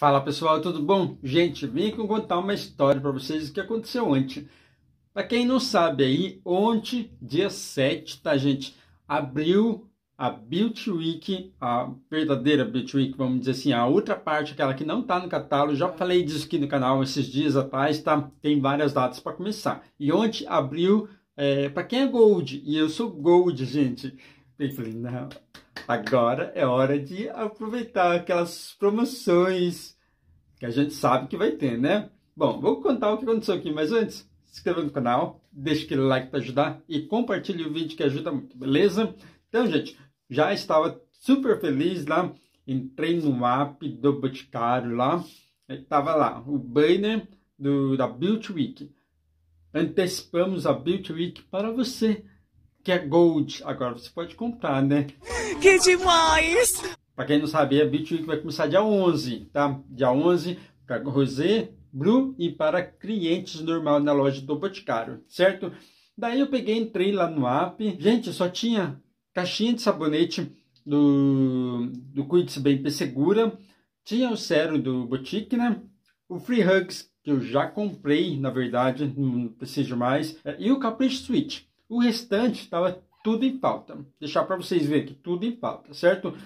Fala pessoal, tudo bom? Gente, vim contar uma história para vocês que aconteceu ontem. Para quem não sabe aí, ontem, dia 7, tá gente, abriu a Beauty Week, a verdadeira Beauty Week, vamos dizer assim, a outra parte, aquela que não tá no catálogo, já falei disso aqui no canal esses dias atrás, tá? Tem várias datas para começar. E ontem abriu, é, eh, para quem é Gold, e eu sou Gold, gente, eu falei, não Agora é hora de aproveitar aquelas promoções que a gente sabe que vai ter, né? Bom, vou contar o que aconteceu aqui, mas antes, se inscreva no canal, deixa aquele like para ajudar e compartilhe o vídeo que ajuda muito, beleza? Então, gente, já estava super feliz lá, entrei no app do Boticário lá, estava lá o banner do, da Beauty Week. Antecipamos a Beauty Week para você que é Gold. Agora você pode comprar, né? Que demais! Para quem não sabia, a é Bitweek vai começar dia 11, tá? Dia 11 para Rosé, Blue e para clientes normal na loja do Boticário, certo? Daí eu peguei, entrei lá no app. Gente, só tinha caixinha de sabonete do, do Quits BNP Segura. Tinha o cero do Boutique, né? O Free Hugs, que eu já comprei, na verdade, não preciso mais. E o Capricho Switch. O restante estava tudo em pauta. Vou deixar para vocês verem que tudo em pauta, certo?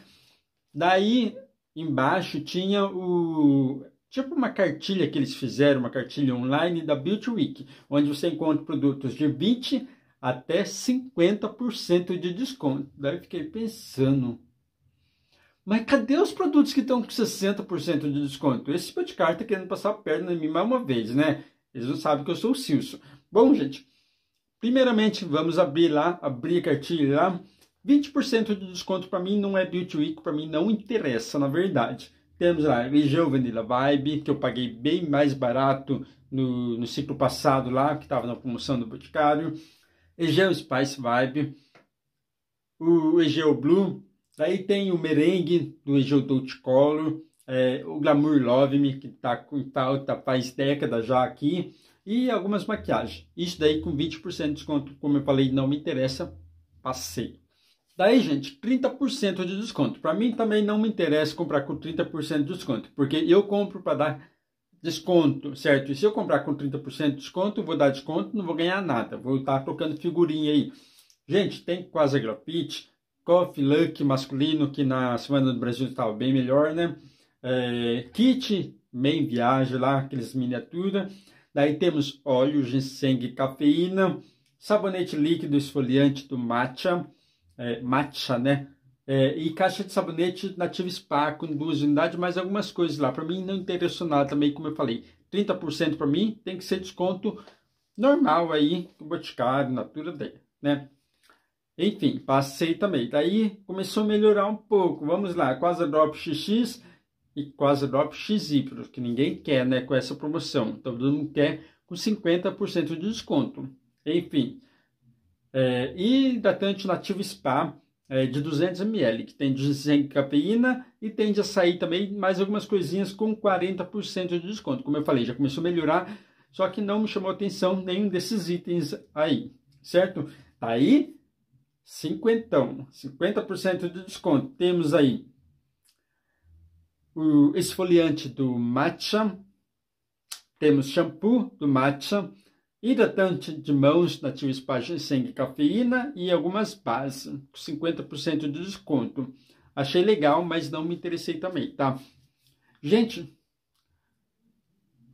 Daí embaixo tinha o tipo uma cartilha que eles fizeram, uma cartilha online da Beauty Week, onde você encontra produtos de 20 até 50% de desconto. Daí fiquei pensando, mas cadê os produtos que estão com 60% de desconto? Esse boticário está querendo passar a perna em mim mais uma vez, né? Eles não sabem que eu sou o Silso. Bom, gente, Primeiramente, vamos abrir lá, abrir a cartilha lá. 20% de desconto para mim não é Beauty Week, para mim não interessa, na verdade. Temos lá Legião Vanilla Vibe, que eu paguei bem mais barato no, no ciclo passado lá, que estava na promoção do Boticário. Egeu Spice Vibe, o Egeu Blue, daí tem o Merengue do Egeu Dolce Color, é, o Glamour Love Me, que está com tal, tá, tá faz década já aqui e algumas maquiagens. Isso daí com 20% de desconto, como eu falei, não me interessa, passei. Daí, gente, 30% de desconto. Para mim também não me interessa comprar com 30% de desconto, porque eu compro para dar desconto, certo? E se eu comprar com 30% de desconto, vou dar desconto, não vou ganhar nada, vou estar tá trocando figurinha aí. Gente, tem quase agropit, coffee luck masculino, que na semana do Brasil estava bem melhor, né? É, kit, bem viagem lá, aqueles miniaturas Daí temos óleo, ginseng, cafeína, sabonete líquido esfoliante do matcha, é, matcha, né? É, e caixa de sabonete nativo spa com duas unidades, mais algumas coisas lá. Para mim não interessou nada também, como eu falei. 30% para mim tem que ser desconto normal aí, com Boticário, Natura dele, né? Enfim, passei também. Daí começou a melhorar um pouco. Vamos lá, quase drop XX e quase drop XY, que ninguém quer né, com essa promoção. Então, todo mundo quer com 50% de desconto. Enfim. É, e hidratante nativo spa é, de 200 ml, que tem 100 cafeína e tende a sair também mais algumas coisinhas com 40% de desconto. Como eu falei, já começou a melhorar, só que não me chamou atenção nenhum desses itens aí, certo? Tá aí, cinquentão, 50% de desconto. Temos aí o esfoliante do matcha, temos shampoo do matcha, hidratante de mãos nativo espargem sem cafeína e algumas bases, com 50% de desconto. Achei legal, mas não me interessei também, tá? Gente,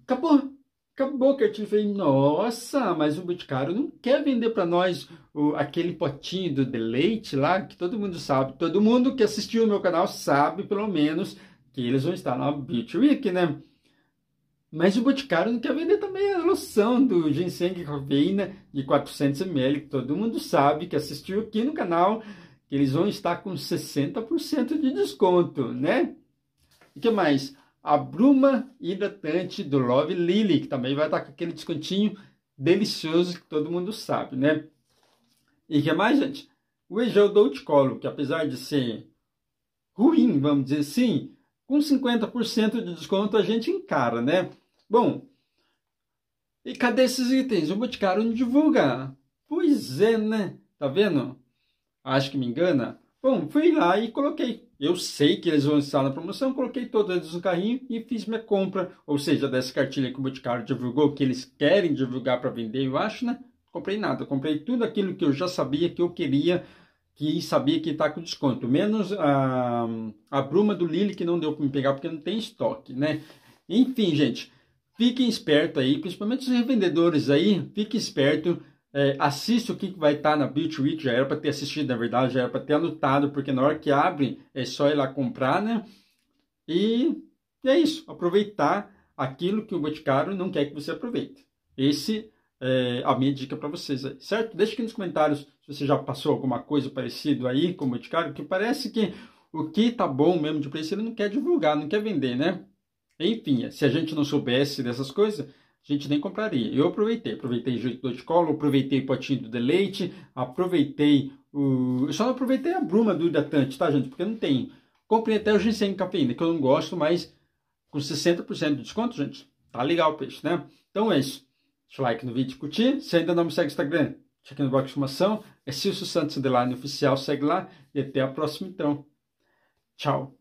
acabou. Acabou que eu tive nossa, mas o Boticário não quer vender para nós o, aquele potinho do deleite lá, que todo mundo sabe, todo mundo que assistiu o meu canal sabe, pelo menos, que eles vão estar na Beach Week, né? Mas o Boticário não quer vender também a loção do ginseng e cafeína né? de 400ml, que todo mundo sabe que assistiu aqui no canal, que eles vão estar com 60% de desconto, né? E que mais? A bruma hidratante do Love Lily, que também vai estar com aquele descontinho delicioso que todo mundo sabe, né? E que mais, gente? O Egel Doutcolo, que apesar de ser ruim, vamos dizer assim, com 50% de desconto a gente encara, né? Bom, e cadê esses itens? O Boticário não divulga. Pois é, né? Tá vendo? Acho que me engana. Bom, fui lá e coloquei. Eu sei que eles vão estar na promoção, coloquei todos eles no carrinho e fiz minha compra. Ou seja, dessa cartilha que o Boticário divulgou, que eles querem divulgar para vender, eu acho, né? Comprei nada, comprei tudo aquilo que eu já sabia que eu queria que sabia que está com desconto. Menos a, a bruma do Lily que não deu para me pegar porque não tem estoque, né? Enfim, gente, fiquem esperto aí, principalmente os revendedores aí, fiquem esperto. É, o que vai estar tá na Beach Week, já era para ter assistido, na verdade, já era para ter anotado, porque na hora que abre é só ir lá comprar, né? E, é isso, aproveitar aquilo que o Boticário não quer que você aproveite. Esse é a minha dica para vocês, aí certo? Deixa aqui nos comentários você já passou alguma coisa parecida aí com o Boticário, que parece que o que está bom mesmo de preço ele não quer divulgar, não quer vender, né? Enfim, se a gente não soubesse dessas coisas, a gente nem compraria. Eu aproveitei, aproveitei jeito de colo, aproveitei o potinho do deleite, aproveitei o. Eu só não aproveitei a bruma do hidratante, tá, gente? Porque não tem. Comprei até o ginseng cafeína, que eu não gosto, mas com 60% de desconto, gente, tá legal o peixe, né? Então é isso. Deixa o like no vídeo, curtir. Se ainda não me segue no Instagram, aqui no bloco de informação. É Silvio Santos Underline Oficial. Segue lá e até a próxima então. Tchau.